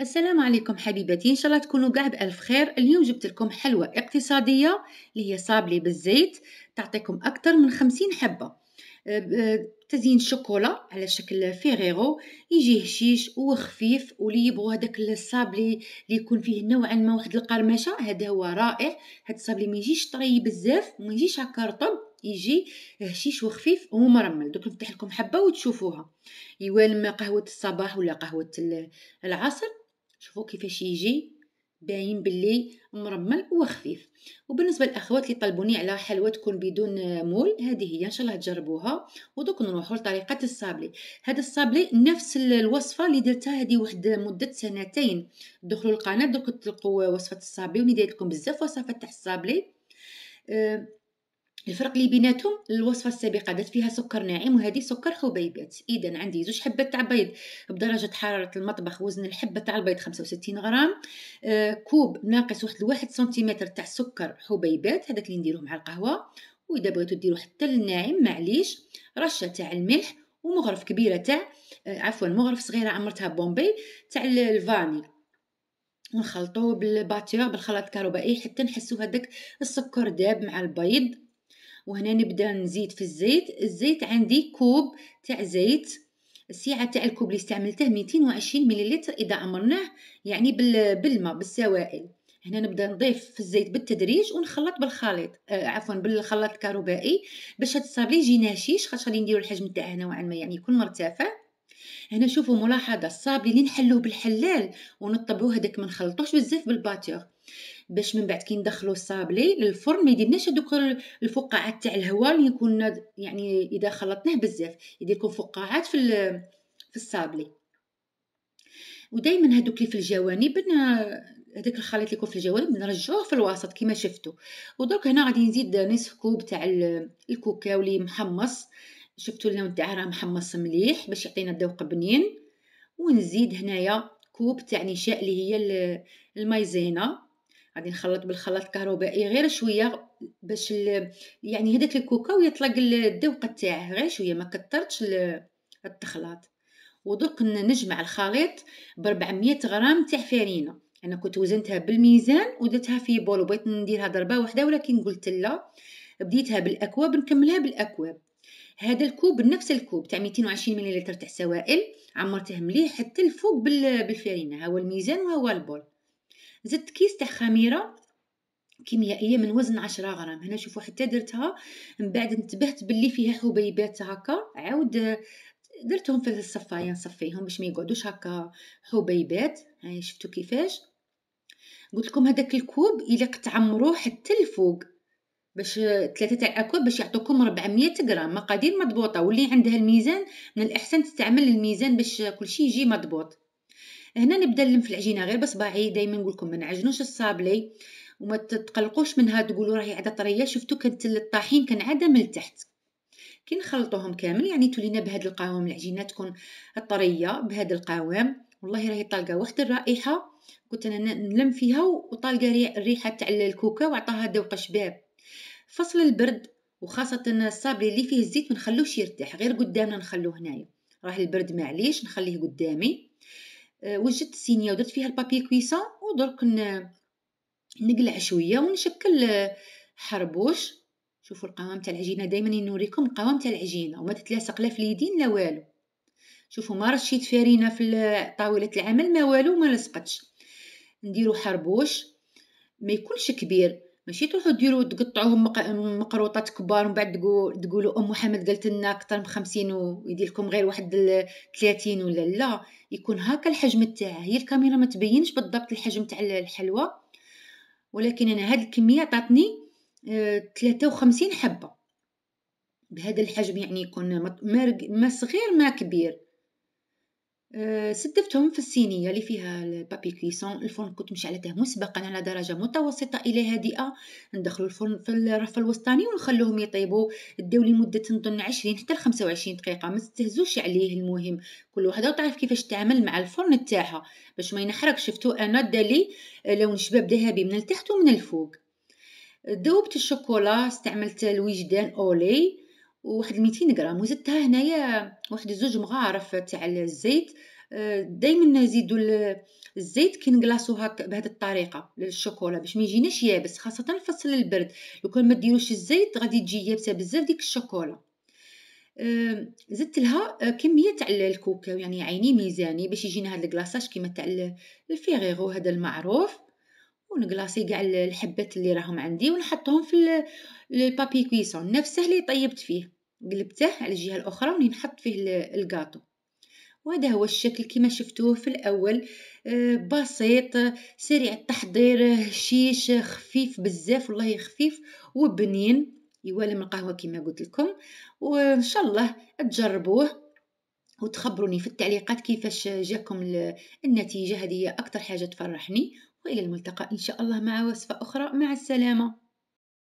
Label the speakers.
Speaker 1: السلام عليكم حبيباتي ان شاء الله تكونوا كاع بالف خير اليوم جبت لكم حلوى اقتصاديه اللي هي صابلي بالزيت تعطيكم اكثر من خمسين حبه أه، أه، تزيين شوكولا على شكل فيغيرو يجي هشيش وخفيف واللي يبغوا هذاك الصابلي اللي يكون فيه نوعا ما واحد القرمشه هذا هو رائع هاد الصابلي ما يجيش طري بزاف وما يجيش هكا رطب يجي هشيش وخفيف ومرمل دوك نفتح لكم حبه وتشوفوها يوالم قهوه الصباح ولا قهوه العصر شوفوا كيفاش يجي باين باللي مرمل وخفيف وبالنسبه للاخوات اللي طلبوني على حلوى تكون بدون مول هذه هي ان شاء الله تجربوها ودوك نروحوا لطريقه الصابلي هذا الصابلي نفس الوصفه اللي درتها هذه واحد مده سنتين دخلوا القناه دوك تلقوا وصفه الصابلي وني دايت لكم بزاف وصفات تاع الصابلي أه الفرق اللي بيناتهم الوصفه السابقه دات فيها سكر ناعم وهذه سكر حبيبات اذا عندي زوج حبات تاع بيض بدرجه حراره المطبخ وزن الحبه تاع البيض 65 غرام آه، كوب ناقص واحد الواحد سنتيمتر تاع سكر حبيبات هذاك اللي نديروه مع القهوه واذا بغيتو ديروا حتى الناعم معليش رشه تاع الملح ومغرف كبيره تاع آه، عفوا مغرف صغيره عمرتها بومبي تاع الفاني نخلطوه بالباتور بالخلاط الكهربائي حتى نحسو هذاك السكر داب مع البيض وهنا نبدا نزيد في الزيت الزيت عندي كوب تاع زيت السعه تاع الكوب اللي استعملته 220 مليلتر اذا عمرناه يعني بالماء بالسوائل هنا نبدا نضيف في الزيت بالتدريج ونخلط بالخليط آه عفوا بالخلاط الكهربائي باش هاد الصابلي يجي ناشيش خاطر غادي نديرو الحجم تاعها نوعا ما يعني يكون مرتفع هنا شوفوا ملاحظه الصابلي اللي نحلوه بالحلال ونطبعوه هذاك ما نخلطوش بزاف بالباتور باش من بعد كي ندخلو الصابلي للفرن ما يديرناش هذوك الفقاعات تاع الهواء اللي يكون يعني اذا خلطناه بزاف يدير لكم فقاعات في في الصابلي ودائما هذوك اللي في الجوانب هذاك الخليط اللي يكون في الجوانب نرجعوه في الوسط كما شفتوا ودرك هنا غادي نزيد نصف كوب تاع الكوكاو اللي محمص شفتوا اللون تاعها راه محمص مليح باش يعطينا ذوق بنين ونزيد هنايا كوب تاع نشاء اللي هي المايزينا غادي نخلط بالخلاط الكهربائي غير شويه باش يعني هذاك الكوكاو يطلق الدوقه تاعه غير شويه ما كثرتش التخلاط ودرك نجمع الخليط ب 400 غرام تاع فرينه انا كنت وزنتها بالميزان ودرتها في بول وبغيت نديرها ضربه واحده ولكن قلت لا بديتها بالاكواب نكملها بالاكواب هذا الكوب نفس الكوب تاع 220 مليلتر تاع سوائل عمرته مليح حتى الفوق بالفرينه ها هو الميزان وهو البول زدت كيس تاع خميره كيميائيه من وزن 10 غرام هنا شوفوا حتى درتها من بعد انتبهت باللي فيها حبيبات هكا عاود درتهم في الصفايه نصفيهم باش ما يقعدوش هكا حبيبات هاي شفتوا كيفاش قلت لكم هذاك الكوب الا تعمروه حتى الفوق باش ثلاثه تاع الاكواب باش يعطوكم 400 غرام مقادير مضبوطه واللي عندها الميزان من الاحسن تستعمل الميزان باش كل شيء يجي مضبوط هنا نبدا نلم في العجينه غير بصباعي دائما نقول لكم ما نعجنوش الصابلي وما تتقلقوش منها تقولوا راهي عاده طريه شفتوا كانت الطاحين كان عاده من التحت كي نخلطوهم كامل يعني تولينا بهاد القوام العجينه تكون طريه بهاد القوام والله راهي طالقه واحد الرائحه كنت انا نلم فيها وطالقه الريحه تاع الكوكا وعطاها ذوق شباب فصل البرد وخاصه الصابلي اللي فيه الزيت ما نخلوش يرتاح غير قدامنا نخلوه هنايا راه البرد معليش نخليه قدامي آه، وجدت سينيه ودرت فيها البابي كويسون ودرك نقلع شويه ونشكل آه، حربوش شوفوا القوام تاع العجينه دائما نوريكم القوام تاع العجينه وما تتلاصق لا في اليدين لا والو شوفوا ما رشيت فرينه في طاوله العمل ما والو ما لصقتش نديرو حربوش ما يكونش كبير ماشي تروحوا ديروا تقطعوهم مقروطات كبار ومن بعد تقولوا ام محمد قالت لنا اكثر من 50 ويدير لكم غير واحد 30 ولا لا يكون هكا الحجم تاعها هي الكاميرا ما تبينش بالضبط الحجم تاع الحلوى ولكن انا هاد الكميه عطاتني 53 آه، حبه بهذا الحجم يعني يكون ما صغير ما كبير أه، سدفتهم في الصينية اللي فيها البابي كويسون الفرن كنت مشعلته مسبقا على درجة متوسطة إلى هادئة ندخلو الفرن في الرف الوسطاني ونخلوهم يطيبو داو لمدة نظن 20 حتى 25 دقيقة ما تستهزوش عليه المهم كل وحدة وتعرف كيفاش تعمل مع الفرن تاعها باش ما ينحرق شفتو أنا دالي لون شباب ذهبي من التحت ومن الفوق ذوبت الشوكولا استعملت الوجدان أولي وواحد 200 غرام وزدتها هنايا واحد زوج مغارف تاع الزيت آه، دائما نزيدوا الزيت كي نكلاصو هكا بهذه الطريقه للشوكولا باش ما يجيناش يابس خاصه في فصل البرد لو كان ما ديروش الزيت غادي تجي يابسه بزاف ديك الشوكولا آه، زدت لها آه، كميه تاع الكوكاو يعني عيني ميزاني باش يجينا هذا الكلاصاج كيما تاع الفيغيغو هذا المعروف ونكلاصي كاع الحبات اللي راهم عندي ونحطهم في البابي كويسون نفسه اللي طيبت فيه قلبته على الجهة الأخرى ونحط فيه الكاطو وهذا هو الشكل كما شفتوه في الأول آه، بسيط سريع التحضير شيش خفيف بزاف والله خفيف وبنين يوالى من القهوة كما قلت لكم وإن شاء الله تجربوه وتخبروني في التعليقات كيفاش جاكم النتيجة هذه أكثر حاجة تفرحني وإلى الملتقى إن شاء الله مع وصفة أخرى مع السلامة